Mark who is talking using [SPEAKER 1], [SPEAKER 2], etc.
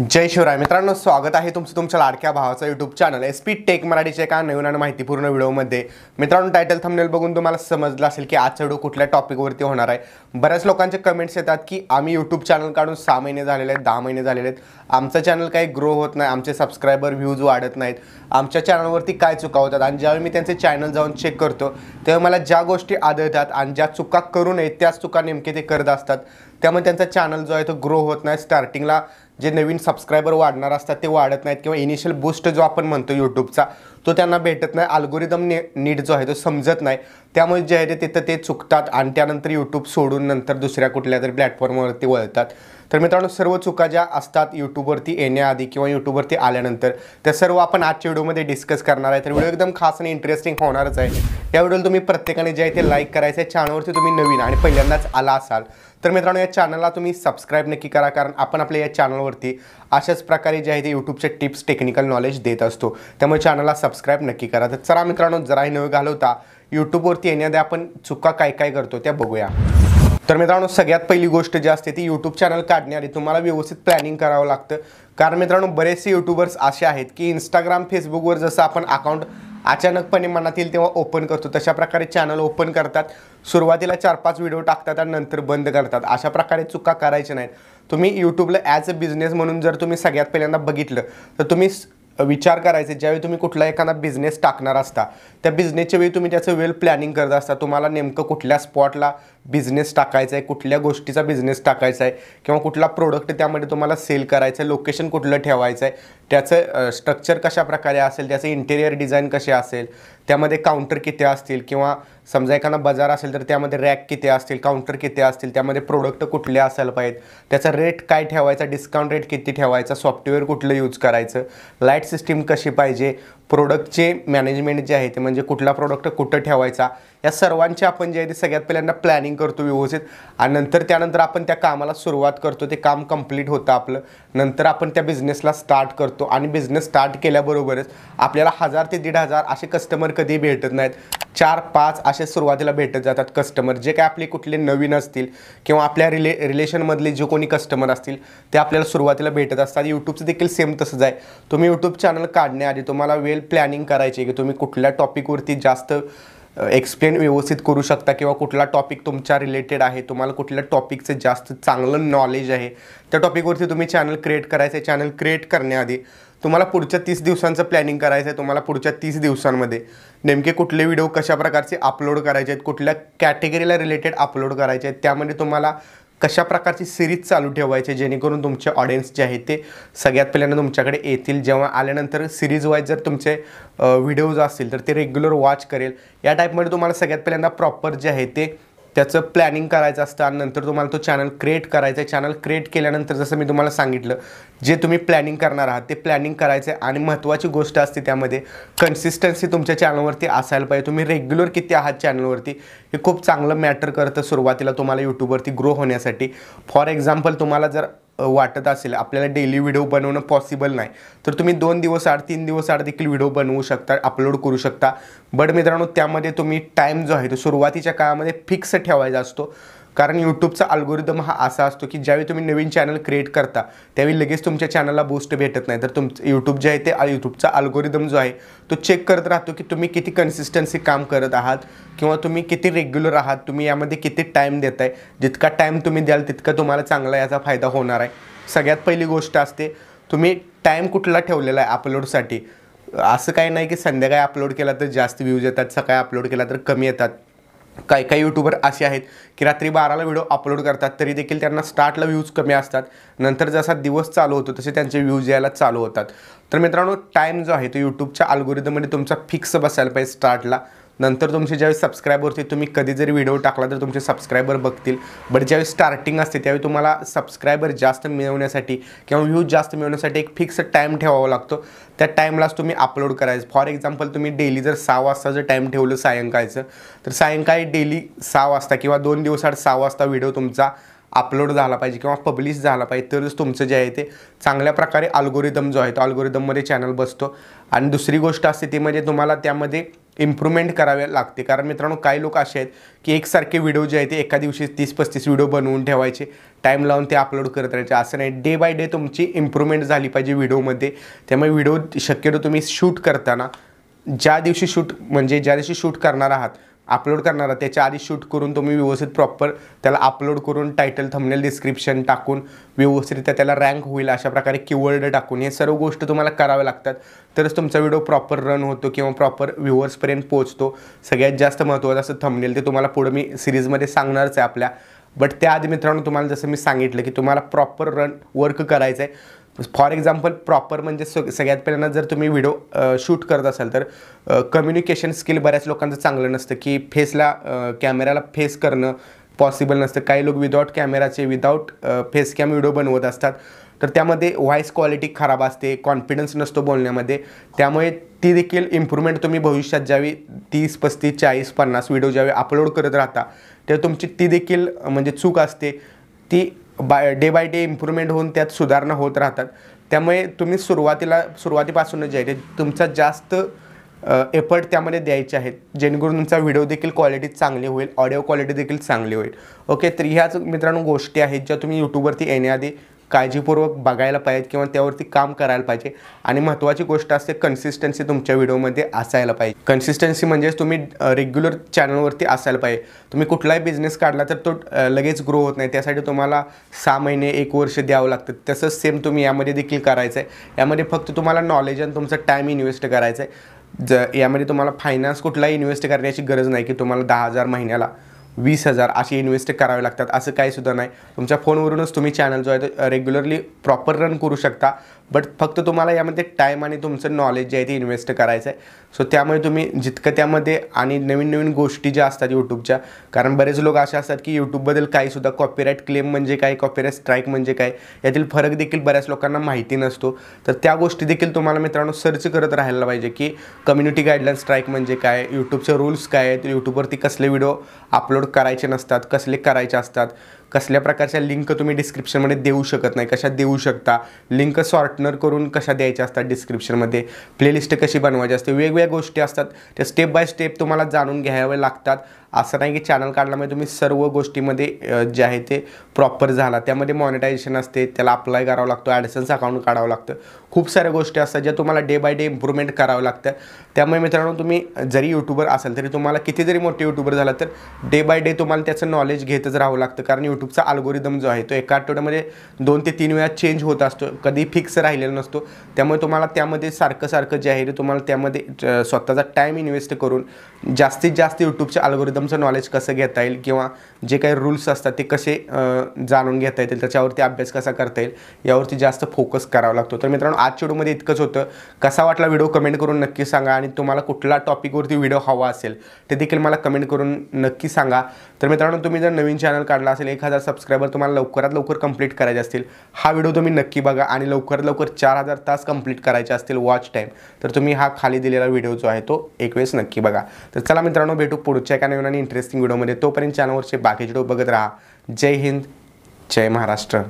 [SPEAKER 1] जय शिवराय मित्रांनो स्वागत आहे तुमचं तुमच्या लाडक्या भावाचा YouTube channel S P tech मराठीच्या एका नवीन आणि माहितीपूर्ण व्हिडिओमध्ये मित्रांनो टायटल थंबनेल बघून तुम्हाला समजलं असेल की आजचा व्हिडिओ कुठल्या टॉपिकवरती होणार आहे बऱ्याच लोकांचे कमेंट्स येतात की आम्ही यूट्यूब चॅनल काढून सहा महिने झालेले आहेत दहा महिने झालेले आहेत आमचं चॅनल काही ग्रो होत नाही आमचे सबस्क्रायबर व्ह्यूज वाढत नाहीत आमच्या चॅनलवरती काय चुका होतात आणि ज्यावेळी मी त्यांचे चॅनल जाऊन चेक करतो तेव्हा मला ज्या गोष्टी आदळतात आणि ज्या चुका करू नयेत त्याच चुका नेमके ते करत असतात त्यामुळे त्यांचा चॅनल जो आहे तो ग्रो होत नाही स्टार्टिंगला जे नवीन सबस्क्रायबर वाढणार असतात ते वाढत नाहीत किंवा इनिशियल बूस्ट जो आपण म्हणतो यूट्यूबचा तो त्यांना भेटत नाही अल्गोरिदम ने नीट जो आहे तो समजत नाही त्यामुळे जे आहे ते तिथं ते चुकतात आणि त्यानंतर यूट्यूब सोडून नंतर दुसऱ्या कुठल्या तरी प्लॅटफॉर्मवरती वळतात तर मित्रांनो सर्व चुका ज्या असतात यूट्यूबवरती येण्याआधी किंवा यूट्यूबवरती आल्यानंतर त्या सर्व आपण आजच्या व्हिडिओमध्ये डिस्कस करणार आहे तर व्हिडिओ एकदम खास आणि इंटरेस्टिंग होणारच आहे या व्हिडिओला तुम्ही प्रत्येकाने जे आहे ते लाईक करायचं आहे चॅनलवरती तुम्ही नवीन आणि पहिल्यांदाच आला असाल तर मित्रांनो या चॅनलला तुम्ही सबस्क्राईब नक्की करा कारण आपण आपल्या या चॅनलवरती अशाच प्रकारे जे आहे ते यूट्यूबचे टिप्स टेक्निकल नॉलेज देत असतो त्यामुळे चॅनलला सबस्क्राईब नक्की करा तर चला मित्रांनो जराही नवे घालवता यूट्यूबवरती येण्याआधी आपण चुका काय काय करतो त्या बघूया तर मित्रांनो सगळ्यात पहिली गोष्ट जी असते ती यूट्यूब चॅनल काढण्याआधी तुम्हाला व्यवस्थित प्लॅनिंग करावं लागतं कारण मित्रांनो बरेचसे युट्यूबर्स असे आहेत की इंस्टाग्राम फेसबुकवर जसं आपण अकाउंट अचानकपणे मनात येईल तेव्हा ओपन करतो तशा प्रकारे चॅनल ओपन करतात सुरुवातीला चार पाच व्हिडिओ टाकतात आणि नंतर बंद करतात अशा प्रकारे चुका करायच्या नाहीत तुम्ही यूट्यूबला ॲज अ बिझनेस म्हणून जर तुम्ही सगळ्यात पहिल्यांदा बघितलं तर तुम्ही विचार करायचे ज्यावेळी तुम्ही कुठला एखादा बिझनेस टाकणार असता त्या बिझनेसच्या वेळी तुम्ही त्याचं वेल प्लॅनिंग करत असता तुम्हाला नेमकं कुठल्या स्पॉटला बिझनेस टाकायचा आहे कुठल्या गोष्टीचा बिझनेस टाकायचा आहे किंवा कुठला प्रोडक्ट त्यामध्ये तुम्हाला सेल करायचं आहे लोकेशन कुठलं ठेवायचं आहे त्याचं स्ट्रक्चर कशा प्रकारे असेल त्याचं इंटेरियर डिझाईन कसे असेल त्यामध्ये काउंटर किती असतील किंवा समजा एखादा बाजार असेल तर त्यामध्ये रॅक किती असतील काउंटर किती असतील त्यामध्ये प्रोडक्ट कुठले असायला पाहिजेत त्याचा रेट काय ठेवायचा डिस्काउंट रेट किती ठेवायचा सॉफ्टवेअर कुठलं यूज करायचं लाईट सिस्टीम कशी पाहिजे प्रोडक्टचे मॅनेजमेंट जे आहे ते म्हणजे कुठला प्रोडक्ट कुठं ठेवायचा या सर्वांचे आपण जे आहे ते सगळ्यात पहिल्यांदा प्लॅनिंग करतो व्यवस्थित आणि नंतर त्यानंतर आपण त्या कामाला सुरुवात करतो ते काम कंप्लीट होतं आपलं नंतर आपण त्या बिझनेसला स्टार्ट करतो आणि बिझनेस स्टार्ट केल्याबरोबरच आपल्याला हजार ते दीड हजार असे कस्टमर कधी भेटत नाहीत चार पाच असे सुरुवातीला भेटत जातात कस्टमर जे काय आपले कुठले नवीन असतील किंवा आपल्या रिले रिलेशनमधले जे कोणी कस्टमर असतील ते आपल्याला सुरुवातीला भेटत असतात यूट्यूबचं देखील सेम तसंच आहे तुम्ही यूट्यूब चॅनल काढण्याआधी तुम्हाला वेल प्लॅनिंग करायची की तुम्ही कुठल्या टॉपिकवरती जास्त एक्सप्लेन व्यवस्थित करू शकता किंवा कुठला टॉपिक तुमच्या रिलेटेड आहे तुम्हाला कुठल्या टॉपिकचं जास्त चांगलं नॉलेज आहे त्या टॉपिकवरती तुम्ही चॅनल क्रिएट करायचं आहे चॅनल क्रिएट करण्याआधी तुम्हाला पुढच्या तीस दिवसांचं प्लॅनिंग करायचं आहे तुम्हाला पुढच्या तीस दिवसांमध्ये नेमके कुठले व्हिडिओ कशा प्रकारचे अपलोड करायचे आहेत कुठल्या कॅटेगरीला रिलेटेड अपलोड करायचे आहेत त्यामध्ये तुम्हाला कशा प्रकारची सिरीज चालू ठेवायची जेणेकरून तुमचे ऑडियन्स जे आहे ते सगळ्यात पहिल्यांदा तुमच्याकडे येतील जेव्हा आल्यानंतर सिरीज वाईज जर तुमचे व्हिडिओज असतील तर ते रेग्युलर वॉच करेल या टाईपमध्ये तुम्हाला सगळ्यात पहिल्यांदा प्रॉपर जे आहे ते त्याचं प्लॅनिंग करायचं असतं आणि नंतर तुम्हाला तो चॅनल क्रिएट करायचा आहे चॅनल क्रिएट केल्यानंतर जसं मी तुम्हाला सांगितलं जे तुम्ही प्लॅनिंग करणार आहात ते प्लॅनिंग करायचं आहे आणि महत्त्वाची गोष्ट असते त्यामध्ये कन्सिस्टन्सी तुमच्या चॅनलवरती असायला पाहिजे तुम्ही रेग्युलर किती आहात चॅनलवरती हे खूप चांगलं मॅटर करतं सुरुवातीला तुम्हाला यूट्यूबवरती ग्रो होण्यासाठी फॉर एक्झाम्पल तुम्हाला जर वाटत असेल आपल्याला डेली व्हिडिओ बनवणं पॉसिबल नाही तर तुम्ही दोन दिवस आड तीन दिवस आड देखील व्हिडिओ बनवू शकता अपलोड करू शकता बट मित्रांनो त्यामध्ये तुम्ही टाईम जो आहे तो सुरुवातीच्या काळामध्ये फिक्स ठेवायचा असतो कारण यूट्यूबचा अल्गोरिदम हा असा असतो की ज्यावेळी तुम्ही नवीन चॅनल क्रिएट करता त्यावेळी लगेच तुमच्या चॅनलला बूस्ट भेटत नाही तर तुमचं यूट्यूब जे आहे ते यूट्यूबचा अल्गोरिदम जो आहे तो चेक करत राहतो की तुम्ही किती कन्सिस्टन्सी काम करत आहात किंवा तुम्ही किती रेग्युलर आहात तुम्ही यामध्ये किती टाईम देत आहे जितका टाईम तुम्ही द्याल तितका तुम्हाला चांगला याचा फायदा होणार आहे सगळ्यात पहिली गोष्ट असते तुम्ही टाईम कुठला ठेवलेला आहे अपलोडसाठी असं काही नाही की संध्याकाळी अपलोड केला तर जास्त व्ह्यूज येतात सकाळी अपलोड केला तर कमी येतात काही काही यूट्यूबर असे आहेत की रात्री बाराला व्हिडिओ अपलोड करतात तरी देखील त्यांना स्टार्टला व्ह्यूज कमी असतात नंतर जसा दिवस चालू होतो तसे त्यांचे व्ह्यूज यायला चालू होतात तर मित्रांनो टाईम जो आहे तो यूट्यूबच्या अल्गोरिदममध्ये तुमचा फिक्स बसायला पाहिजे स्टार्टला नंतर तुमचे ज्यावेळी सबस्क्रायबरवरती तुम्ही कधी जरी व्हिडिओ टाकला तर तुमचे सबस्क्रायबर बघतील बट ज्यावेळी स्टार्टिंग असते त्यावेळी तुम्हाला सबस्क्रायबर जास्त मिळवण्यासाठी किंवा व्ह्यूज जास्त मिळवण्यासाठी एक फिक्स टाईम ठेवावा लागतो त्या टाईमलाच तुम्ही अपलोड करायचं फॉर एक्झाम्पल तुम्ही डेली जर सहा वाजता जर टाईम ठेवलं सायंकाळचं तर सायंकाळी डेली सहा वाजता किंवा दोन दिवसाआड सहा वाजता व्हिडिओ तुमचा अपलोड झाला पाहिजे किंवा पब्लिश झाला पाहिजे तरच तुमचं जे आहे ते चांगल्या प्रकारे अल्गोरिदम जो आहे तो अल्गोरिदममध्ये चॅनल बसतो आणि दुसरी गोष्ट असते ती म्हणजे तुम्हाला त्यामध्ये इम्प्रूव्हमेंट करावे लागते कारण मित्रांनो काही लोक असे आहेत की एकसारखे व्हिडिओ जे आहे ते एका दिवशी तीस पस्तीस व्हिडिओ बनवून ठेवायचे टाईम लावून ते अपलोड करत राहायचे असं नाही डे बाय डे तुमची इम्प्रूव्हमेंट झाली पाहिजे व्हिडिओमध्ये त्यामुळे व्हिडिओ शक्यतो तुम्ही शूट करताना ज्या दिवशी शूट म्हणजे ज्या दिवशी शूट करणार आहात अपलोड करणारा त्याच्या आधी शूट करून तुम्ही व्यवस्थित प्रॉपर त्याला अपलोड करून टायटल थंबनेल डिस्क्रिप्शन टाकून व्यवस्थितरित्या त्याला रँक होईल अशा प्रकारे किवर्ड टाकून हे सर्व गोष्ट तुम्हाला कराव्या लागतात तरच तुमचा व्हिडिओ प्रॉपर रन होतो किंवा प्रॉपर व्ह्युअर्सपर्यंत पोहोचतो सगळ्यात जास्त महत्त्वाचं असं थंबनेल ते तुम्हाला पुढं मी सिरीजमध्ये सांगणारच आहे आपल्या बट त्याआधी मित्रांनो तुम्हाला जसं मी सांगितलं की तुम्हाला प्रॉपर रन वर्क करायचं आहे फॉर एक्झाम्पल प्रॉपर म्हणजे सग सगळ्यात पहिल्यांदा जर तुम्ही व्हिडिओ शूट करत असाल तर कम्युनिकेशन स्किल बऱ्याच लोकांचं चांगलं नसतं की फेसला कॅमेराला फेस करणं पॉसिबल नसतं काही लोक विदाऊट कॅमेराचे विदाऊट फेस कॅम व्हिडिओ बनवत असतात तर त्यामध्ये व्हॉइस क्वालिटी खराब असते कॉन्फिडन्स नसतो बोलण्यामध्ये त्यामुळे ती देखील इम्प्रूव्हमेंट तुम्ही भविष्यात ज्यावेळी तीस पस्तीस चाळीस पन्नास व्हिडिओ ज्यावेळी अपलोड करत राहता तेव्हा तुमची ती देखील म्हणजे चूक असते ती by day by day improvement होऊन त्यात सुधारणा होत राहतात त्यामुळे तुम्ही सुरुवातीला सुरुवातीपासूनच जे आहे तुमचा जास्त एफर्ट त्यामध्ये द्यायचे आहेत जेणेकरून तुमचा व्हिडिओ देखील क्वालिटी चांगली होईल ऑडिओ क्वालिटी देखील चांगली होईल ओके तर ह्याच मित्रांनो गोष्टी आहेत ज्या तुम्ही यूट्यूबवरती येण्याआधी काळजीपूर्वक बघायला पाहिजे किंवा त्यावरती काम करायला पाहिजे आणि महत्त्वाची गोष्ट असते कन्सिस्टन्सी तुमच्या व्हिडिओमध्ये असायला पाहिजे कन्सिस्टन्सी म्हणजेच तुम्ही रेग्युलर चॅनलवरती असायला पाहिजे तुम्ही कुठलाही बिझनेस काढला तर तो लगेच ग्रो होत नाही त्यासाठी तुम्हाला सहा महिने एक वर्ष द्यावं लागतं तसंच सेम तुम्ही यामध्ये देखील करायचं आहे यामध्ये फक्त तुम्हाला नॉलेज आणि तुमचा टाईम इन्व्हेस्ट करायचं आहे ज यामध्ये तुम्हाला फायनान्स कुठलाही इन्व्हेस्ट करण्याची गरज नाही की तुम्हाला दहा हजार महिन्याला वीस हजार असे इन्व्हेस्ट करावे लागतात असं काही सुद्धा नाही तुमच्या फोनवरूनच तुम्ही चॅनल जो आहे तो रेग्युलरली प्रॉपर रन करू शकता बट फक्त तुम्हाला यामध्ये टाईम आणि तुमचं नॉलेज जे आहे ते इन्व्हेस्ट करायचं आहे सो त्यामुळे तुम्ही जितकं त्यामध्ये आणि नवीन नवीन गोष्टी ज्या असतात यूट्यूबच्या कारण बरेच लोक असे असतात की यूट्यूबबद्दल काहीसुद्धा कॉपीराईट क्लेम म्हणजे काय कॉपीराईट स्ट्राईक म्हणजे काय यातील फरक देखील बऱ्याच लोकांना माहिती नसतो तर त्या गोष्टी देखील तुम्हाला मित्रांनो सर्च करत राहायला पाहिजे की कम्युनिटी गाईडलाईन स्ट्राईक म्हणजे काय यूट्यूबचे रूल्स काय आहेत यूट्यूबवरती कसले व्हिडिओ अपलोड करायचे नसतात कसले करायचे असतात कसल्या प्रकारच्या लिंक तुम्ही डिस्क्रिप्शनमध्ये देऊ शकत नाही कशा देऊ शकता लिंक सॉर्ट पार्टनर करून कशा द्यायच्या असतात डिस्क्रिप्शनमध्ये प्लेलिस्ट कशी बनवायची असते वेगवेगळ्या गोष्टी असतात त्या स्टेप बाय स्टेप तुम्हाला जाणून घ्याव्या लागतात असं नाही की चॅनल काढल्यामुळे तुम्ही सर्व गोष्टीमध्ये जे आहे ते प्रॉपर झाला त्यामध्ये मॉनिटायझेशन असते त्याला अप्लाय करावं लागतो ॲडसन्स अकाउंट काढावं लागतं खूप साऱ्या गोष्टी असतात ज्या तुम्हाला डे बाय डे इम्प्रूव्हमेंट करावं लागतं त्यामुळे मित्रांनो तुम्ही जरी यूट्यूबर असाल तरी तुम्हाला किती जरी मोठे यूट्यूबर झाला तर डे बाय डे तुम्हाला त्याचं नॉलेज घेतच राहावं लागतं कारण यूट्यूबचा अल्गोरिदम जो आहे तो एका आठवड्यामध्ये दोन ते तीन वेळा चेंज होत असतो कधी फिक्स राहिलेला नसतो त्यामुळे तुम्हाला त्यामध्ये सारखं सारखं जे आहे ते तुम्हाला त्यामध्ये स्वतःचा टाईम इन्व्हेस्ट करून जास्तीत जास्त यूट्यूबचे अल्गोरिदम तुमचं नॉलेज कसं घेता येईल किंवा जे काही रूल्स असतात ते कसे जाणून घेता येतील त्याच्यावरती अभ्यास कसा करता येईल यावरती जास्त फोकस करावा लागतो तर मित्रांनो आजच्या व्हिडिओमध्ये इतकंच होतं कसा वाटला व्हिडिओ कमेंट करून नक्की सांगा आणि तुम्हाला कुठला टॉपिकवरती व्हिडिओ हवा असेल ते देखील मला कमेंट करून नक्की सांगा तर मित्रांनो तुम्ही जर नवीन चॅनल काढला असेल एक हजार सबस्क्रायबर तुम्हाला लवकरात लवकर कंप्लीट करायचे असतील हा व्हिडिओ तुम्ही नक्की बघा आणि लवकरात लवकर चार हजार तास कंप्लीट करायचे असतील वॉच टाईम तर तुम्ही हा खाली दिलेला व्हिडिओ जो आहे तो एक वेळेस नक्की बघा तर चला मित्रांनो भेटू पुढच्या एका नवीन आणि इंटरेस्टिंग व्हिडिओमध्ये तोपर्यंत चॅनलवरचे बाकीचे व्हिडिओ बघत राहा जय हिंद जय महाराष्ट्र